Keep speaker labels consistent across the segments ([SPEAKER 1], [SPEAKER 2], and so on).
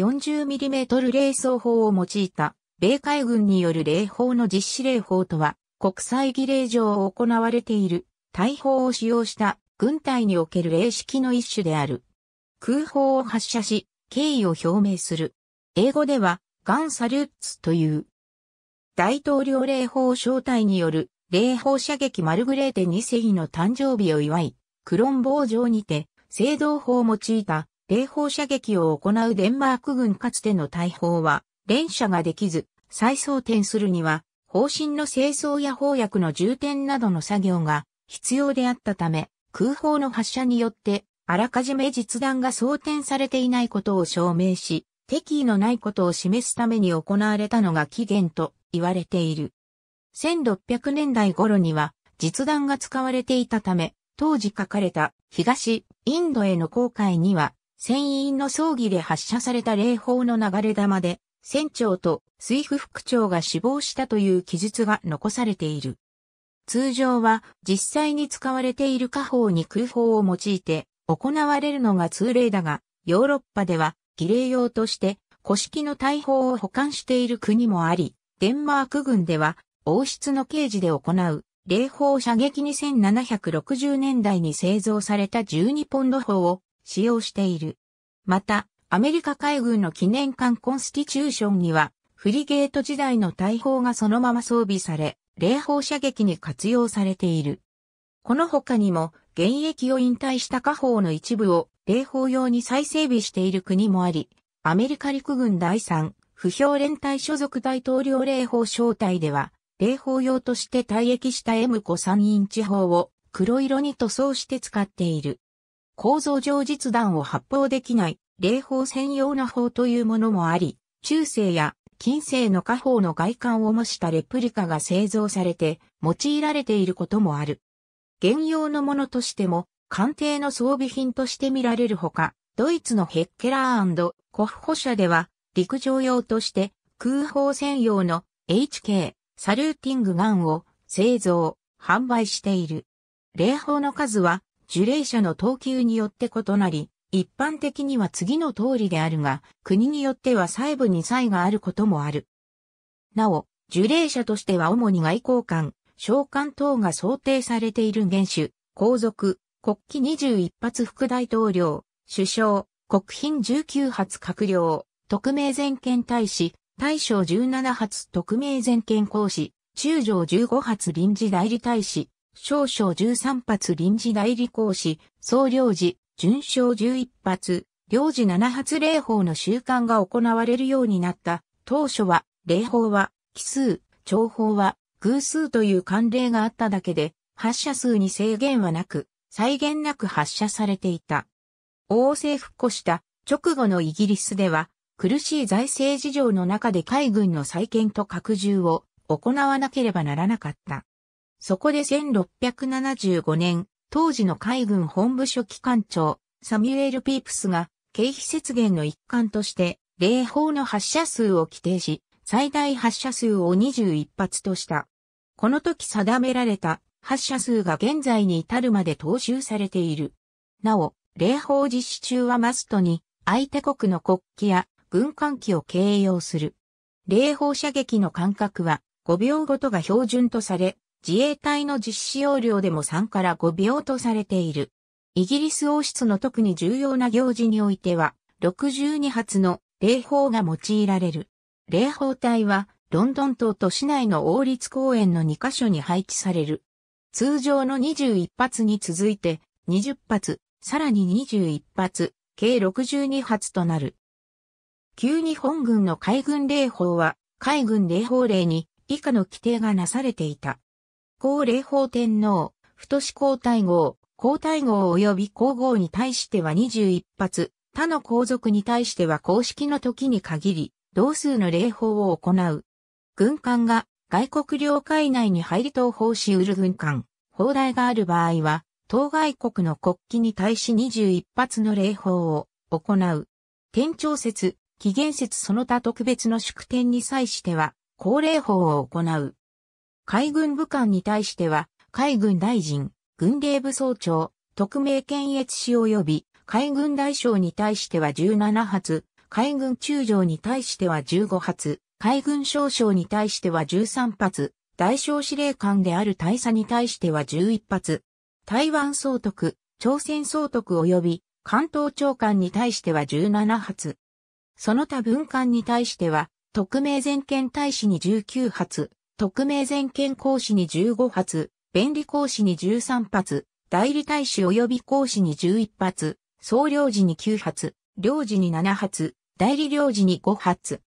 [SPEAKER 1] 40mm 冷装法を用いた米海軍による霊法の実施礼法とは、国際儀礼上行われている大砲を使用した軍隊における礼式の一種である。空砲を発射し、敬意を表明する。英語では、ガンサリュッツという。大統領礼法招待による霊法射撃マルグレーテ2世の誕生日を祝い、クロンボー城にて、聖堂法を用いた霊砲射撃を行うデンマーク軍かつての大砲は、連射ができず、再装填するには、方針の清掃や砲薬の充填などの作業が必要であったため、空砲の発射によって、あらかじめ実弾が装填されていないことを証明し、敵意のないことを示すために行われたのが起源と言われている。1600年代頃には実弾が使われていたため、当時書かれた東インドへの航海には船員の葬儀で発射された霊砲の流れ弾で、船長と水夫副長が死亡したという記述が残されている。通常は実際に使われている火砲に空砲を用いて行われるのが通例だが、ヨーロッパでは儀礼用として古式の大砲を保管している国もあり、デンマーク軍では王室の刑事で行う霊砲射撃に7 6 0年代に製造された12ポンド砲を使用している。また、アメリカ海軍の記念艦コンスティチューションには、フリゲート時代の大砲がそのまま装備され、霊砲射撃に活用されている。この他にも、現役を引退した火砲の一部を霊砲用に再整備している国もあり、アメリカ陸軍第3、不評連隊所属大統領霊砲小隊では、霊砲用として退役した M53 インチ砲を黒色に塗装して使っている。構造上実弾を発砲できない、霊砲専用な砲というものもあり、中世や近世の家宝の外観を模したレプリカが製造されて、用いられていることもある。現用のものとしても、艦艇の装備品として見られるほか、ドイツのヘッケラーコフホ社では、陸上用として空砲専用の HK サルーティングガンを製造、販売している。霊砲の数は受霊者の等級によって異なり、一般的には次の通りであるが、国によっては細部に差異があることもある。なお、受霊者としては主に外交官、召喚等が想定されている元首、皇族、国旗21発副大統領、首相、国賓19発閣僚、特命全権大使、大将17発特命全権講師、中将15発臨時代理大使、少々13発臨時代理行使、総領事、準将11発、領事7発礼法の習慣が行われるようになった。当初は、礼法は、奇数、長法は、偶数という慣例があっただけで、発射数に制限はなく、際限なく発射されていた。王政復古した直後のイギリスでは、苦しい財政事情の中で海軍の再建と拡充を行わなければならなかった。そこで1675年、当時の海軍本部書記官長、サミュエル・ピープスが、経費節減の一環として、礼砲の発射数を規定し、最大発射数を21発とした。この時定められた発射数が現在に至るまで踏襲されている。なお、礼法実施中はマストに、相手国の国旗や軍艦機を掲揚する。礼法射撃の間隔は5秒ごとが標準とされ、自衛隊の実施要領でも3から5秒とされている。イギリス王室の特に重要な行事においては、62発の礼砲が用いられる。礼砲隊は、ロンドン島と市内の王立公園の2カ所に配置される。通常の21発に続いて、20発、さらに21発、計62発となる。旧日本軍の海軍礼砲は、海軍礼砲令に以下の規定がなされていた。皇霊法天皇、太子皇太后、皇太后及び皇后に対しては21発、他の皇族に対しては公式の時に限り、同数の礼法を行う。軍艦が外国領海内に入り東方しうる軍艦、砲台がある場合は、当外国の国旗に対し21発の礼法を行う。天朝説、紀元説その他特別の祝典に際しては、高霊法を行う。海軍武官に対しては、海軍大臣、軍令部総長、特命検閲士及び、海軍大将に対しては17発、海軍中将に対しては15発、海軍少将に対しては13発、大将司令官である大佐に対しては11発、台湾総督、朝鮮総督及び関東長官に対しては17発、その他文官に対しては、特命全権大使に19発、特命全権講師に15発、便利講師に13発、代理大使及び講師に11発、総領事に9発、領事に7発、代理領事に5発。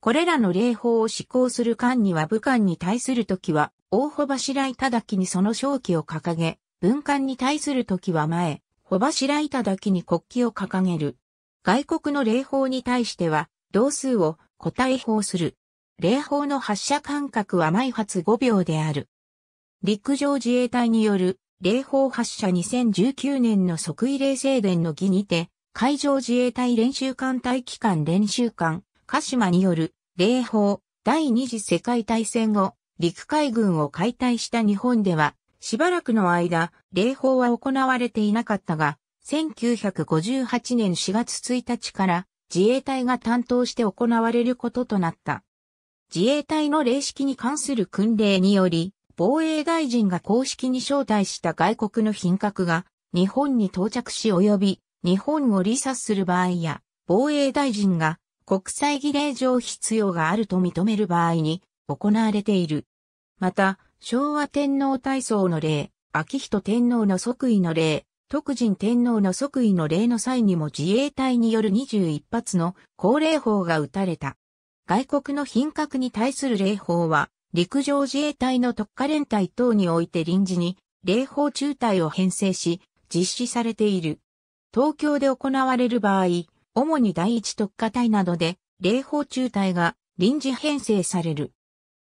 [SPEAKER 1] これらの礼法を施行する官には武官に対するときは、大穂柱だきにその正気を掲げ、文官に対するときは前、穂柱だきに国旗を掲げる。外国の礼法に対しては、同数を個体法する。霊砲の発射間隔は毎発5秒である。陸上自衛隊による霊砲発射2019年の即位霊静殿の儀にて、海上自衛隊練習艦隊機関練習艦、鹿島による霊砲第二次世界大戦後、陸海軍を解体した日本では、しばらくの間、霊砲は行われていなかったが、1958年4月1日から自衛隊が担当して行われることとなった。自衛隊の霊式に関する訓令により、防衛大臣が公式に招待した外国の品格が日本に到着し及び日本を離殺する場合や防衛大臣が国際儀礼上必要があると認める場合に行われている。また、昭和天皇体操の例、秋人天皇の即位の例、徳仁天皇の即位の例の際にも自衛隊による21発の高齢法が打たれた。外国の品格に対する礼法は、陸上自衛隊の特化連隊等において臨時に、礼法中隊を編成し、実施されている。東京で行われる場合、主に第一特化隊などで、礼法中隊が臨時編成される。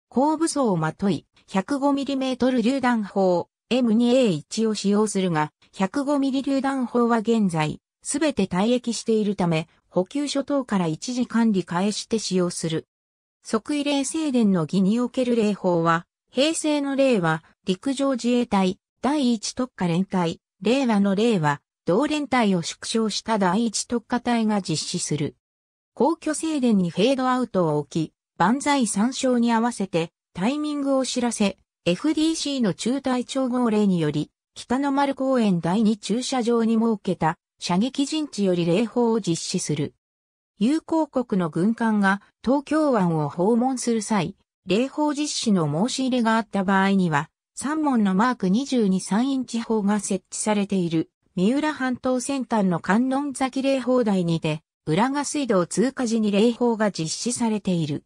[SPEAKER 1] 後部装をまとい、105mm 榴弾砲 M2A1 を使用するが、105mm 榴弾砲は現在、すべて退役しているため、補給諸等から一時管理返して使用する。即位令正殿の儀における礼法は、平成の令は、陸上自衛隊、第一特化連隊、令和の令は、同連隊を縮小した第一特化隊が実施する。皇居正殿にフェードアウトを置き、万歳参照に合わせて、タイミングを知らせ、FDC の中隊長号令により、北の丸公園第二駐車場に設けた射撃陣地より礼砲を実施する。友好国の軍艦が東京湾を訪問する際、礼砲実施の申し入れがあった場合には、3門のマーク22、3インチ砲が設置されている、三浦半島先端の観音崎礼砲台にて、浦賀水道通過時に礼砲が実施されている。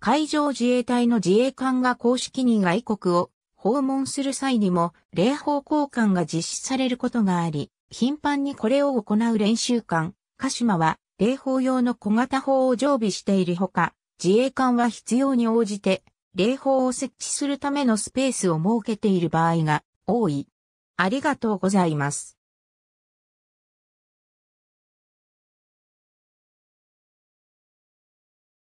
[SPEAKER 1] 海上自衛隊の自衛艦が公式に外国を訪問する際にも、礼砲交換が実施されることがあり、頻繁にこれを行う練習艦、鹿島は、礼砲用の小型砲を常備しているほか、自衛艦は必要に応じて、礼砲を設置するためのスペースを設けている場合が多い。ありがとうございます。